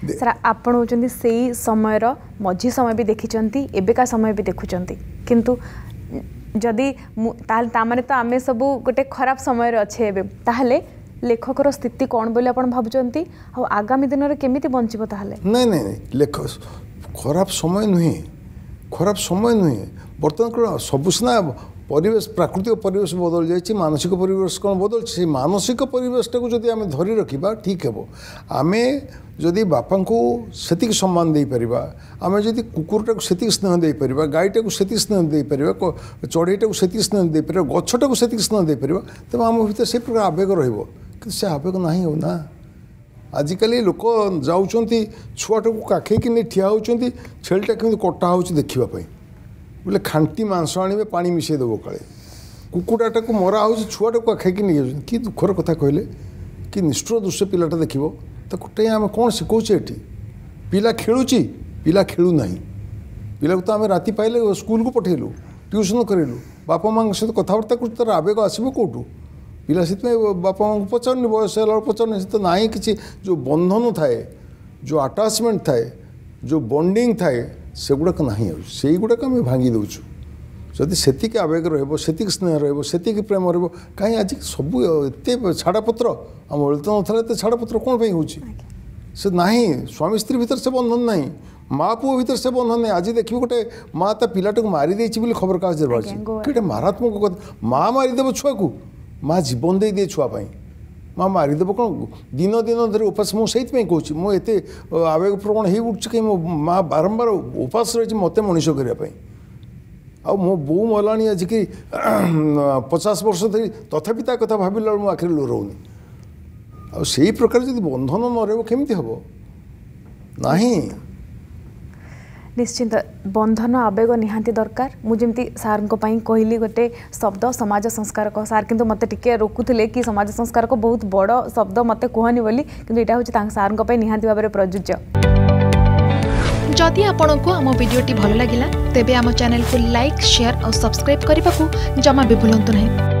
sir ଆପଣ ହେଉଛନ୍ତି ସେଇ ସମୟର ମଝି ସମୟ ବି ଦେଖିଛନ୍ତି ଏବେକା ସମୟ ବି ଦେଖୁଛନ୍ତି କିନ୍ତୁ ଯଦି ମୁଁ ତାହେଲେ ତା ତ ଆମେ ସବୁ ଗୋଟେ ଖରାପ ସମୟରେ ଅଛେ ଏବେ ତାହେଲେ ଲେଖକର ସ୍ଥିତି କ'ଣ ବୋଲି ଆପଣ ଭାବୁଛନ୍ତି ଆଉ ଆଗାମୀ ଦିନରେ କେମିତି ବଞ୍ଚିବ ତାହେଲେ ନାଇଁ ନାଇଁ ନାଇଁ ଲେଖ ଖରାପ ସମୟ ନୁହେଁ ଖରାପ ସମୟ ନୁହେଁ ବର୍ତ୍ତମାନ କ'ଣ ସବୁ ସିନା পরিবেশ প্রাকৃতিক পরিবেশ বদল যাইছে মানসিক পরিবেশ কোণ বদলছে সেই মানসিক পরিবেশটাকে যদি আমি ধরে রাখবা ঠিক হব আমি যদি বাপাঙ্কু সেতিক সম্মান দেইপারিবা আমি যদি কুকুরটা সেতিক স্নেহ দেইপারিবা গাইটাকে সেতিক স্নেহ দেইপারিবা চড়াইটা সেতিক স্নেহ দেইপারিবা গছটাকে সেতিক স্নেহ দেইপারিবা তেমন আমার ভিতরে সেই প্রকার আবেগ রহব কিন্তু সে আবেগ না হো না ଆଜିକାଲି লোক যাচ্ছেন ଛୁଆଟାକୁ କାଖେଇକି ନେଇ ଠିଆ ହେଉଛନ୍ତି ଛେଳିଟା କେମିତି କଟା ହେଉଛି ଦେଖିବା ପାଇଁ ବୋଲେ ଖାଣ୍ଟି ମାଂସ ଆଣିବେ ପାଣି ମିଶାଇ ଦେବ କାଳେ କୁକୁଡ଼ାଟାକୁ ମରା ହେଉଛି ଛୁଆଟାକୁ ଖାଇକି ନେଇଯାଉଛନ୍ତି କି ଦୁଃଖର କଥା କହିଲେ କି ନିଷ୍ଠୁର ଦୃଶ୍ୟ ପିଲାଟା ଦେଖିବ ତାକୁ ଟେ ଆମେ କ'ଣ ଶିଖାଉଛେ ଏଠି ପିଲା ଖେଳୁଛି ପିଲା ଖେଳୁନାହିଁ ପିଲାକୁ ତ ଆମେ ରାତି ପାଇଲେ ସ୍କୁଲକୁ ପଠାଇଲୁ ଟ୍ୟୁସନ୍ କରେଇଲୁ ବାପା ମାଆଙ୍କ ସହିତ କଥାବାର୍ତ୍ତା କରୁଛୁ ତା'ର ଆବେଗ ଆସିବ କେଉଁଠୁ ପିଲା ସେଥିପାଇଁ ବାପା ମାଆଙ୍କୁ ପଚାରୁନି ବୟସ ହେଲାବେଳକୁ ପଚାରୁନି ସେ ତ ନାହିଁ କିଛି ଯେଉଁ ବନ୍ଧନ ଥାଏ ଯେଉଁ ଆଟାଚମେଣ୍ଟ ଥାଏ ଯେଉଁ ବଣ୍ଡିଂ ଥାଏ ସେଗୁଡ଼ାକ ନାହିଁ ଆଉ ସେଇଗୁଡ଼ାକ ଆମେ ଭାଙ୍ଗି ଦେଉଛୁ ଯଦି ସେତିକି ଆବେଗ ରହିବ ସେତିକି ସ୍ନେହ ରହିବ ସେତିକି ପ୍ରେମ ରହିବ କାହିଁ ଆଜି ସବୁ ଏତେ ଛାଡ଼ପତ୍ର ଆମ ଓଳିତ ନଥିଲା ଏତେ ଛାଡ଼ପତ୍ର କ'ଣ ପାଇଁ ହେଉଛି ସେ ନାହିଁ ସ୍ୱାମୀ ସ୍ତ୍ରୀ ଭିତରେ ସେ ବନ୍ଧନ ନାହିଁ ମା ପୁଅ ଭିତରେ ସେ ବନ୍ଧନ ନାହିଁ ଆଜି ଦେଖିବୁ ଗୋଟେ ମା ତା ପିଲାଟାକୁ ମାରିଦେଇଛି ବୋଲି ଖବରକାଗଜରେ ବାହାରିଛି କେଉଁଟା ମାରାତ୍ମକ କଥା ମା ମାରିଦେବ ଛୁଆକୁ ମା ଜୀବନ ଦେଇଦିଏ ଛୁଆ ପାଇଁ ମା ମାରିଦେବ କ'ଣ ଦିନ ଦିନ ଧରି ଉପାସ ମୁଁ ସେଇଥିପାଇଁ କହୁଛି ମୁଁ ଏତେ ଆବେଗପ୍ରବଣ ହେଇ ଉଠୁଛି କାହିଁ ମୋ ମା ବାରମ୍ବାର ଉପାସ ରହିଛି ମୋତେ ମଣିଷ କରିବା ପାଇଁ ଆଉ ମୋ ବୋଉ ମଲାଣି ଆଜିକି ପଚାଶ ବର୍ଷ ଧରି ତଥାପି ତା କଥା ଭାବିଲା ବେଳକୁ ମୋ ଆଖିରେ ରହୁନି ଆଉ ସେଇ ପ୍ରକାର ଯଦି ବନ୍ଧନ ନ ରହିବ କେମିତି ହେବ ନାହିଁ निश्चिंत बंधन आवेग निहांती दरकार मुझे सारे कहली गोटे शब्द समाज संस्कारक सार कि मत रोकुले कि समाज संस्कारक बहुत बड़ शब्द मत कहनी बोली कि सारे निहांती भाव में प्रजोज्य जदि आपंको आम भिडी भल लगला तेब चेल को लाइक सेयार और सब्सक्राइब करने को जमा भी भूलु